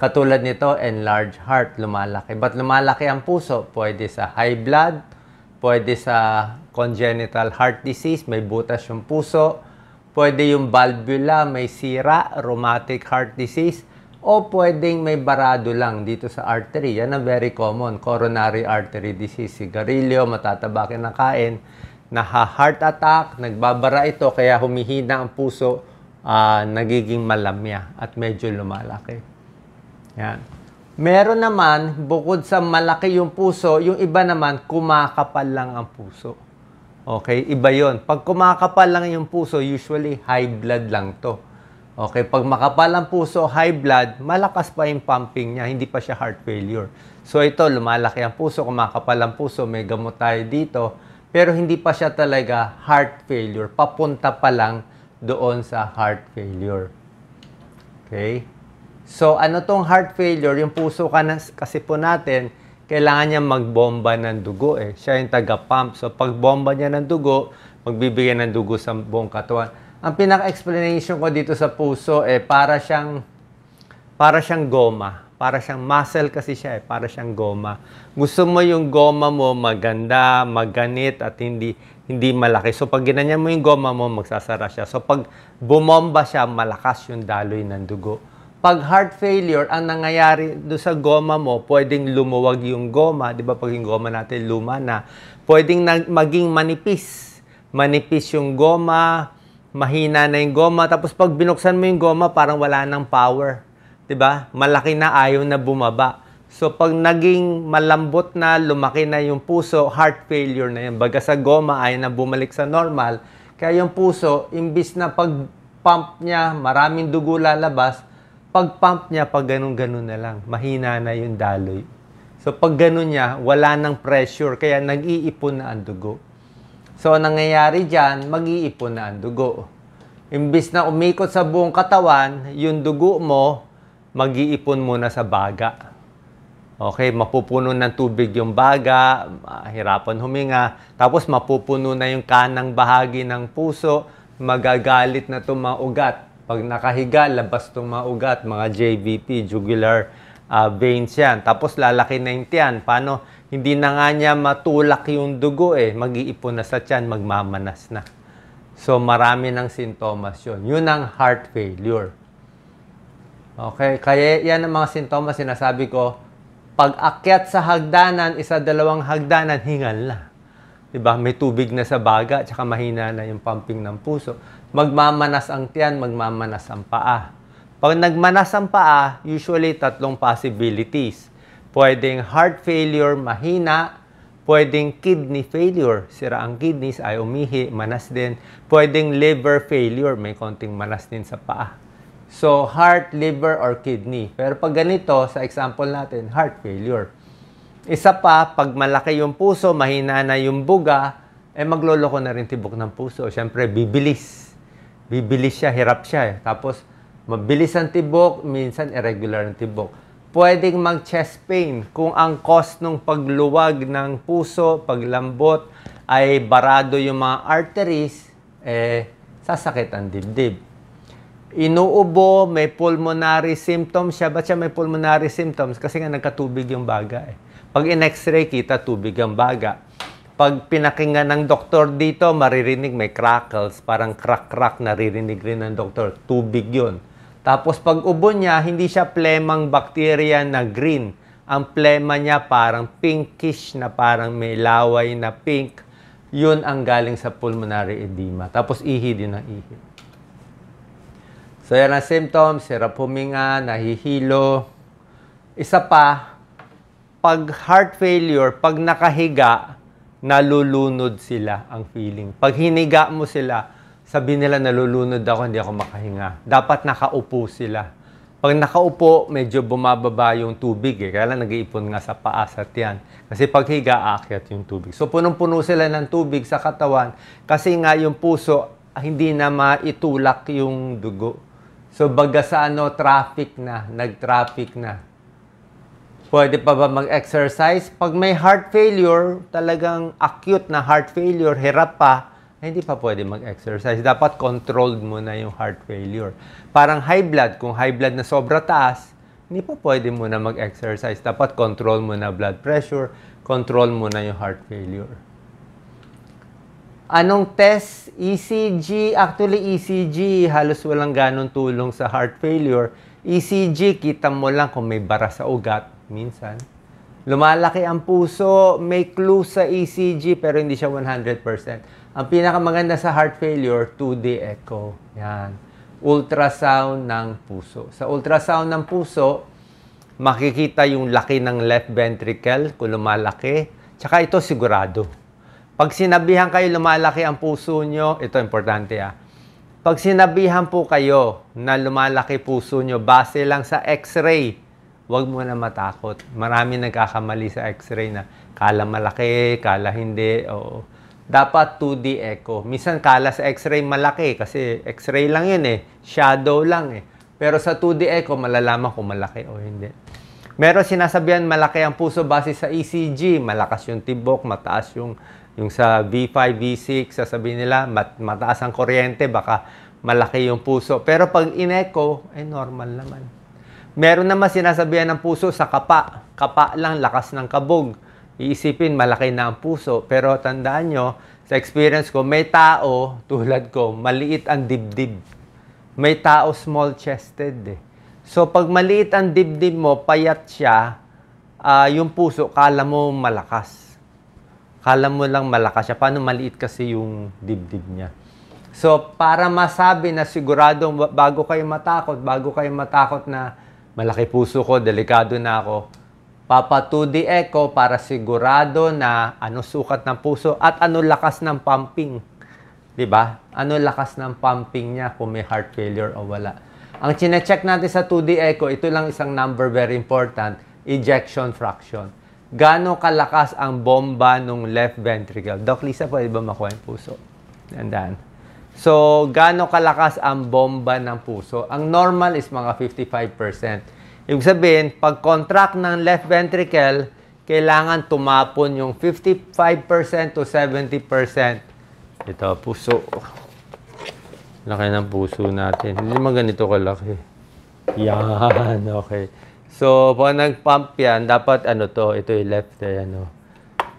Katulad nito, enlarged heart, lumalaki. But lumalaki ang puso, pwede sa high blood, pwede sa congenital heart disease, may butas yung puso, pwede yung valvula, may sira, rheumatic heart disease, o pwedeng may barado lang dito sa artery. Yan ang very common, coronary artery disease. Sigarilyo, matataba ka ng kain, naha-heart attack, nagbabara ito, kaya humihina ang puso, uh, nagiging malamya at medyo lumalaki. Yan. Meron naman, bukod sa malaki yung puso, yung iba naman, kumakapal lang ang puso. Okay? Iba yon. Pag kumakapal lang yung puso, usually high blood lang to. Okay? Pag makapal ang puso, high blood, malakas pa yung pumping niya, hindi pa siya heart failure. So ito, lumalaki ang puso, kumakapal ang puso, may gamot tayo dito. Pero hindi pa siya talaga heart failure. Papunta pa lang doon sa heart failure. Okay? So, ano tong heart failure? Yung puso ka na, kasi po natin, kailangan niya magbomba ng dugo eh. Siya yung taga-pump. So, pag bomba niya ng dugo, magbibigay ng dugo sa buong katawan. Ang pinaka-explanation ko dito sa puso eh, para siyang, para siyang goma. Para siyang muscle kasi siya eh. Para siyang goma. Gusto mo yung goma mo maganda, maganit, at hindi, hindi malaki. So, pag ginanyan mo yung goma mo, magsasara siya. So, pag bumomba siya, malakas yung daloy ng dugo. Pag heart failure, ang nangyayari do sa goma mo, pwedeng lumuwag yung goma. Di ba pag yung goma natin luma na, pwedeng na, maging manipis. Manipis yung goma, mahina na yung goma. Tapos pag binuksan mo yung goma, parang wala nang power. Di ba? Malaki na ayaw na bumaba. So pag naging malambot na, lumaki na yung puso, heart failure na yan. Baga sa goma ay na bumalik sa normal. Kaya yung puso, imbis na pag pump niya, maraming dugo lalabas, pag-pump niya, pag ganun-ganun na lang, mahina na yung daloy. So, pag ganun niya, wala nang pressure, kaya nag-iipon na ang dugo. So, nangyayari dyan, mag-iipon na ang dugo. Imbis na umikot sa buong katawan, yung dugo mo, mag-iipon muna sa baga. Okay, mapupuno ng tubig yung baga, hirapan huminga, tapos mapupuno na yung kanang bahagi ng puso, magagalit na itong mga ugat pag nakahiga, labas ng mga ugat, mga JVT, jugular uh, veins yan. Tapos lalaki na yung tiyan. Paano? Hindi na nga niya matulak yung dugo eh. Mag-iipon na sa tiyan, magmamanas na. So marami ng sintomas yun. Yun ang heart failure. Okay, kaya yan ang mga sintomas sinasabi ko. Pag akyat sa hagdanan, isa dalawang hagdanan, hingal na. Diba? May tubig na sa baga, tsaka mahina na yung pumping ng puso magmamanas ang tiyan, magmamanas ang paa. Pag nagmanas ang paa, usually tatlong possibilities. Pwedeng heart failure, mahina, pwedeng kidney failure, sira ang kidneys, ay umihi, manas din. Pwedeng liver failure, may konting manas din sa paa. So, heart, liver, or kidney. Pero pag ganito, sa example natin, heart failure. Isa pa, pag malaki yung puso, mahina na yung buga, eh magloloko na rin tibok ng puso. Siyempre, bibilis bibilis siya, hirap siya. Eh. Tapos, mabilis ang tibok, minsan irregular ang tibok. Pwedeng mag-chest pain kung ang cause ng pagluwag ng puso, paglambot, ay barado yung mga arteries, eh, sasakit ang dibdib. Inuubo, may pulmonary symptoms siya. Ba't siya may pulmonary symptoms? Kasi nga nagkatubig yung baga. Eh. Pag in-x-ray, kita tubig ang baga pag pinakinggan ng doktor dito, maririnig may crackles, parang crack-crack, naririnig rin ng doktor. Tubig yun. Tapos pag ubo niya, hindi siya plemang bacteria na green. Ang plema niya parang pinkish na parang may laway na pink. Yun ang galing sa pulmonary edema. Tapos ihi din ang ihi. So yan ang symptoms, hirap huminga, nahihilo. Isa pa, pag heart failure, pag nakahiga, nalulunod sila ang feeling. Pag hiniga mo sila, sabi nila nalulunod ako, hindi ako makahinga. Dapat nakaupo sila. Pag nakaupo, medyo bumababa yung tubig eh. Kaya lang nag-iipon nga sa paa at yan. Kasi pag higa, aakyat yung tubig. So punong-puno sila ng tubig sa katawan kasi nga yung puso, hindi na maitulak yung dugo. So baga sa ano, traffic na, nag-traffic na. Pwede pa ba mag-exercise? Pag may heart failure, talagang acute na heart failure, hirap pa, eh, hindi pa pwede mag-exercise. Dapat controlled mo na yung heart failure. Parang high blood, kung high blood na sobra taas, hindi pa pwede mo na mag-exercise. Dapat control mo na blood pressure, control mo na yung heart failure. Anong test? ECG. Actually, ECG, halos walang ganong tulong sa heart failure. ECG, kita mo lang kung may bara sa ugat, minsan. Lumalaki ang puso, may clue sa ECG, pero hindi siya 100%. Ang pinakamaganda sa heart failure, 2D echo. Yan. Ultrasound ng puso. Sa ultrasound ng puso, makikita yung laki ng left ventricle kung lumalaki. Tsaka ito sigurado pag sinabihan kayo, lumalaki ang puso nyo, ito importante ah. Pag sinabihan po kayo na lumalaki puso nyo base lang sa x-ray, huwag mo na matakot. Marami nagkakamali sa x-ray na kala malaki, kala hindi. Oo. Dapat 2D echo. Minsan kala sa x-ray malaki kasi x-ray lang yun eh. Shadow lang eh. Pero sa 2D echo, malalaman kung malaki o hindi. Meron sinasabihan malaki ang puso base sa ECG. Malakas yung tibok, mataas yung yung sa V5, V6, sasabihin nila, mat mataas ang kuryente, baka malaki yung puso. Pero pag ineco, ay eh, normal naman. Meron naman sinasabihan ng puso sa kapa. Kapa lang, lakas ng kabog. Iisipin, malaki na ang puso. Pero tandaan nyo, sa experience ko, may tao, tulad ko, maliit ang dibdib. May tao small-chested eh. So, pag maliit ang dibdib mo, payat siya, uh, yung puso, kala mo malakas. Kala mo lang malakas siya. Paano maliit kasi yung dibdib niya? So, para masabi na sigurado bago kayo matakot, bago kayo matakot na malaki puso ko, delikado na ako, Papa 2D Echo para sigurado na ano sukat ng puso at ano lakas ng pumping. 'Di ba? Ano lakas ng pumping niya kung may heart failure o wala. Ang chine-check natin sa 2D Echo, ito lang isang number very important, ejection fraction gaano kalakas ang bomba ng left ventricle? Doc Lisa, pwede ba makuha yung puso? Andahan. So, gaano kalakas ang bomba ng puso? Ang normal is mga 55%. Ibig sabihin, pag contract ng left ventricle, kailangan tumapon yung 55% to 70%. Ito, puso. Laki ng puso natin. Hindi man ganito kalaki. Yan, okay. So, pag nag-pump yan, dapat ano to, ito yung left na eh, ano.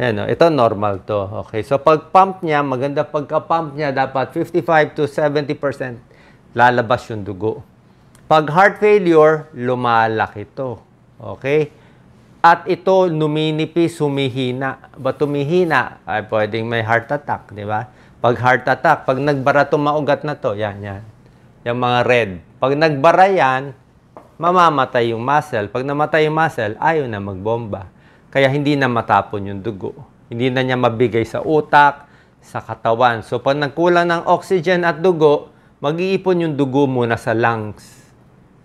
Ayan, no? Oh, ito normal to. Okay, so pag pump niya, maganda pagka-pump niya, dapat 55 to 70% lalabas yung dugo. Pag heart failure, lumalaki to. Okay? At ito, numinipis, humihina. Ba tumihina, ay pwedeng may heart attack, di ba? Pag heart attack, pag nagbara maugat na to, yan, yan. Yung mga red. Pag nagbara yan, mamamatay yung muscle. Pag namatay yung muscle, ayaw na magbomba. Kaya hindi na matapon yung dugo. Hindi na niya mabigay sa utak, sa katawan. So pag nagkulang ng oxygen at dugo, mag-iipon yung dugo muna sa lungs.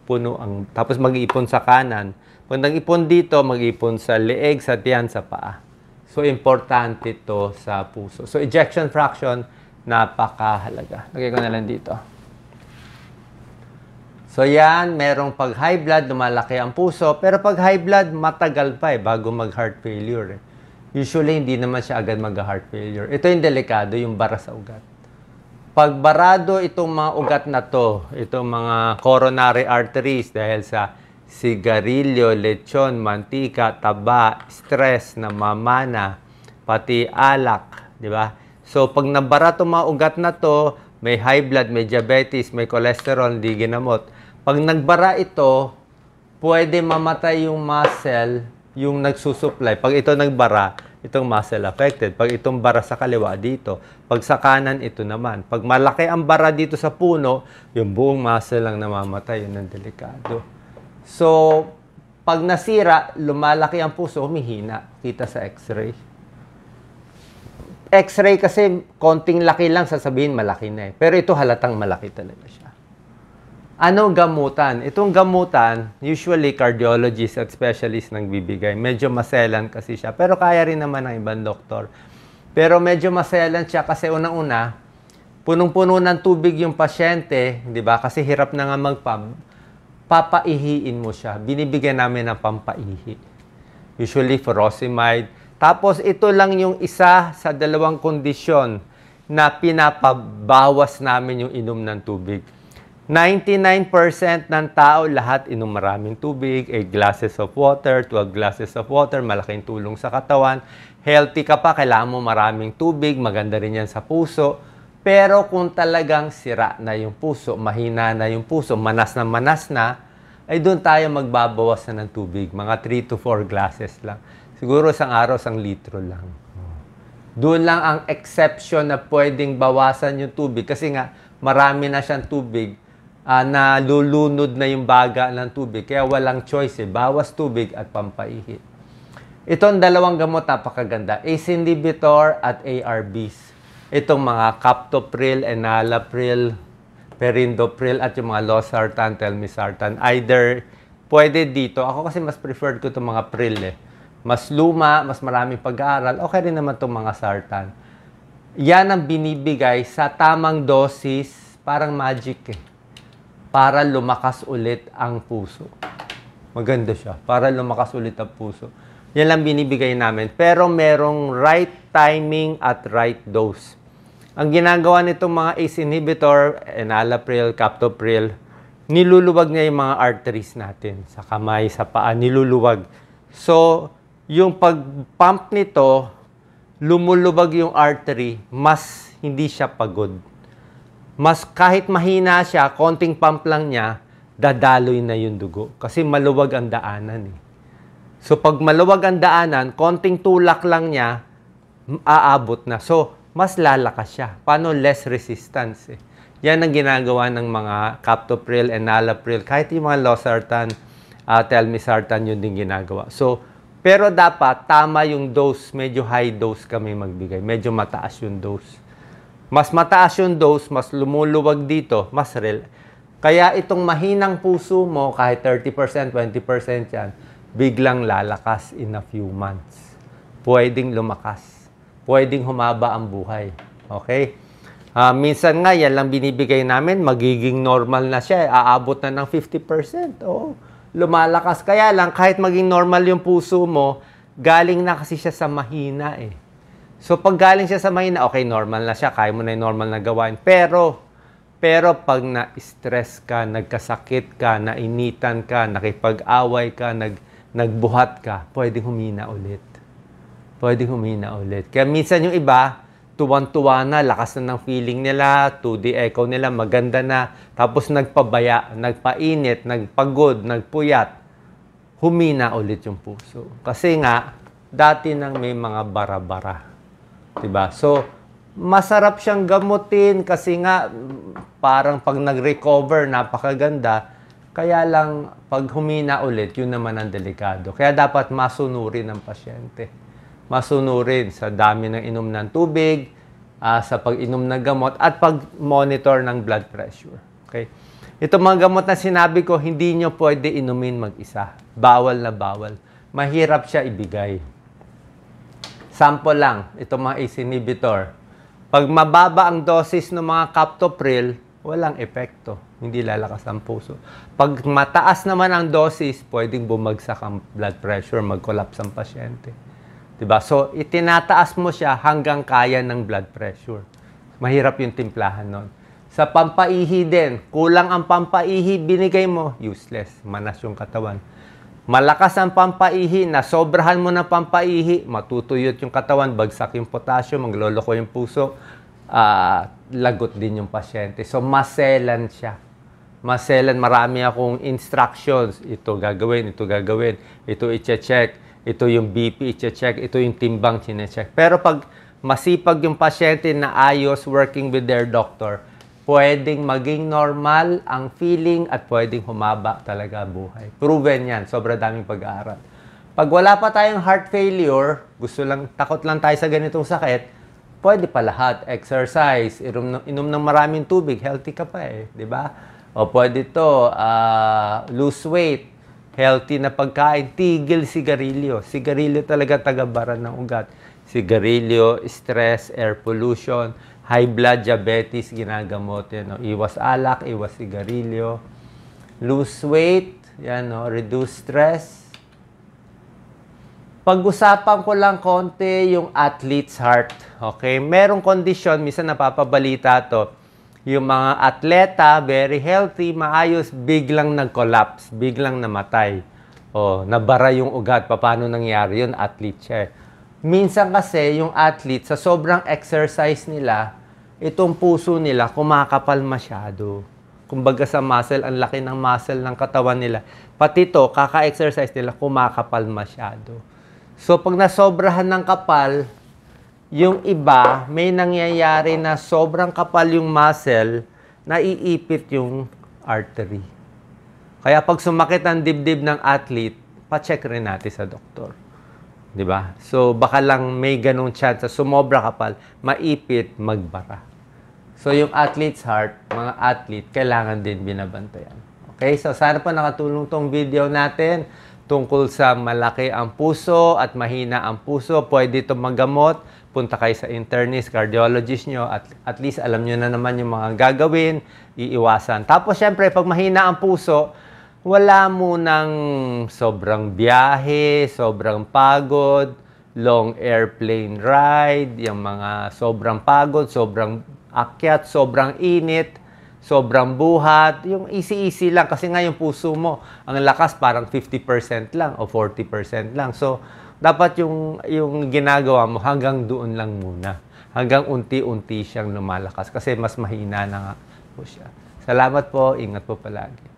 Puno ang, tapos mag-iipon sa kanan. Pag nag-ipon dito, mag iipon sa leeg, sa tiyan, sa paa. So importante to sa puso. So ejection fraction, napakahalaga. Lagay ko na lang dito. So yan, merong pag high blood, lumalaki ang puso. Pero pag high blood, matagal pa eh bago mag-heart failure. Eh. Usually, hindi naman siya agad mag-heart failure. Ito yung delikado, yung bara sa ugat. Pag barado itong mga ugat na to, itong mga coronary arteries dahil sa sigarilyo, lechon, mantika, taba, stress, na mamana, pati alak, di ba? So, pag nabara itong mga ugat na to, may high blood, may diabetes, may cholesterol, hindi ginamot pag nagbara ito, pwede mamatay yung muscle, yung nagsusupply. Pag ito nagbara, itong muscle affected. Pag itong bara sa kaliwa, dito. Pag sa kanan, ito naman. Pag malaki ang bara dito sa puno, yung buong muscle lang namamatay. Yun ang delikado. So, pag nasira, lumalaki ang puso, humihina. Kita sa x-ray. X-ray kasi konting laki lang, sasabihin malaki na eh. Pero ito halatang malaki talaga siya. Ano gamutan? Itong gamutan, usually cardiologist at specialist nang bibigay. Medyo maselan kasi siya. Pero kaya rin naman ng ibang doktor. Pero medyo maselan siya kasi unang-una, punong-puno ng tubig yung pasyente, di ba? Kasi hirap na nga magpam. Papaihiin mo siya. Binibigyan namin ng pampaihi. Usually furosemide. Tapos ito lang yung isa sa dalawang kondisyon na pinapabawas namin yung inom ng tubig 99% ng tao lahat inom maraming tubig, 8 eh, glasses of water, 12 glasses of water, malaking tulong sa katawan. Healthy ka pa, kailangan mo maraming tubig, maganda rin yan sa puso. Pero kung talagang sira na yung puso, mahina na yung puso, manas na manas na, ay doon tayo magbabawas na ng tubig. Mga 3 to 4 glasses lang. Siguro isang araw, isang litro lang. Doon lang ang exception na pwedeng bawasan yung tubig kasi nga marami na siyang tubig uh, nalulunod na yung baga ng tubig. Kaya walang choice eh. Bawas tubig at pampaihi. Itong dalawang gamot napakaganda. Ace inhibitor at ARBs. Itong mga captopril, enalapril, perindopril at yung mga losartan, telmisartan. Either pwede dito. Ako kasi mas preferred ko itong mga pril eh. Mas luma, mas maraming pag-aaral. Okay rin naman itong mga sartan. Yan ang binibigay sa tamang dosis. Parang magic eh para lumakas ulit ang puso. Maganda siya. Para lumakas ulit ang puso. Yan lang binibigay namin. Pero merong right timing at right dose. Ang ginagawa nitong mga ACE inhibitor, enalapril, captopril, niluluwag niya yung mga arteries natin sa kamay, sa paa, niluluwag. So, yung pag-pump nito, lumuluwag yung artery, mas hindi siya pagod mas kahit mahina siya, konting pump lang niya, dadaloy na yung dugo. Kasi maluwag ang daanan eh. So pag maluwag ang daanan, konting tulak lang niya, aabot na. So mas lalakas siya. Paano less resistance eh. Yan ang ginagawa ng mga captopril, enalapril, kahit yung mga losartan, uh, ah, telmisartan yun din ginagawa. So, pero dapat tama yung dose, medyo high dose kami magbigay. Medyo mataas yung dose. Mas mataas yung dose, mas lumuluwag dito, mas real. Kaya itong mahinang puso mo, kahit 30%, 20% yan, biglang lalakas in a few months. Pwedeng lumakas. Pwedeng humaba ang buhay. Okay? Uh, minsan nga, yan lang binibigay namin, magiging normal na siya. Eh, aabot na ng 50%. Oo. Lumalakas. Kaya lang, kahit maging normal yung puso mo, galing na kasi siya sa mahina eh. So pag galing siya sa mahina, okay, normal na siya, kaya mo na yung normal na gawain. Pero, pero pag na-stress ka, nagkasakit ka, nainitan ka, nakipag-away ka, nag, nagbuhat ka, pwedeng humina ulit. Pwede humina ulit. Kaya minsan yung iba, tuwan-tuwa na, lakas na ng feeling nila, 2D echo nila, maganda na. Tapos nagpabaya, nagpainit, nagpagod, nagpuyat. Humina ulit yung puso. Kasi nga, dati nang may mga bara-bara 'Diba? So, masarap siyang gamutin kasi nga parang pag nag-recover, napakaganda. Kaya lang, pag humina ulit, yun naman ang delikado. Kaya dapat masunurin ng pasyente. Masunurin sa dami ng inom ng tubig, uh, sa pag-inom ng gamot, at pag-monitor ng blood pressure. Okay? Ito mga gamot na sinabi ko, hindi nyo pwede inumin mag-isa. Bawal na bawal. Mahirap siya ibigay. Sample lang, ito mga ACE inhibitor. Pag mababa ang dosis ng mga captopril, walang epekto. Hindi lalakas ang puso. Pag mataas naman ang dosis, pwedeng bumagsak ang blood pressure, mag-collapse ang pasyente. Diba? So, itinataas mo siya hanggang kaya ng blood pressure. Mahirap yung timplahan nun. Sa pampaihi din, kulang ang pampaihi, binigay mo, useless. Manas yung katawan. Malakas ang pampaihi, na sobrahan mo ng pampaihi, matutuyot yung katawan, bagsak yung potassium, magloloko yung puso, uh, lagot din yung pasyente. So, maselan siya. Maselan, marami akong instructions. Ito gagawin, ito gagawin, ito iche-check, ito yung BP iche-check, ito yung timbang chine-check. Pero pag masipag yung pasyente na ayos working with their doctor, pwedeng maging normal ang feeling at pwedeng humaba talaga buhay. Proven yan. Sobra daming pag-aaral. Pag wala pa tayong heart failure, gusto lang, takot lang tayo sa ganitong sakit, pwede pa lahat. Exercise, inom, inom ng maraming tubig, healthy ka pa eh. ba? Diba? O pwede to, uh, lose weight, healthy na pagkain, tigil sigarilyo. Sigarilyo talaga tagabaran ng ugat. Sigarilyo, stress, air pollution, high blood diabetes, ginagamot yan. No? Iwas alak, iwas sigarilyo. Lose weight, yan, no? reduce stress. Pag-usapan ko lang konti yung athlete's heart. Okay? Merong kondisyon, minsan napapabalita to. Yung mga atleta, very healthy, maayos, biglang nag-collapse, biglang namatay. O, nabara yung ugat. Paano nangyari yun? Athlete siya. Eh. Minsan kasi yung athlete, sa sobrang exercise nila, itong puso nila kumakapal masyado. Kumbaga sa muscle, ang laki ng muscle ng katawan nila. Pati to, kaka-exercise nila, kumakapal masyado. So pag nasobrahan ng kapal, yung iba, may nangyayari na sobrang kapal yung muscle, naiipit yung artery. Kaya pag sumakit ang dibdib ng athlete, pa-check rin natin sa doktor. 'Di ba? So baka lang may ganong chance sa sumobra kapal, maipit, magbara. So, yung athlete's heart, mga athlete, kailangan din binabantayan. Okay? So, sana po nakatulong tong video natin tungkol sa malaki ang puso at mahina ang puso. Pwede itong magamot. Punta kayo sa internist, cardiologist nyo. At, at least alam nyo na naman yung mga gagawin, iiwasan. Tapos, syempre, pag mahina ang puso, wala mo ng sobrang biyahe, sobrang pagod, long airplane ride, yung mga sobrang pagod, sobrang akyat, sobrang init, sobrang buhat, yung easy-easy lang. Kasi nga yung puso mo, ang lakas parang 50% lang o 40% lang. So, dapat yung, yung ginagawa mo hanggang doon lang muna. Hanggang unti-unti siyang lumalakas kasi mas mahina na nga po siya. Salamat po. Ingat po palagi.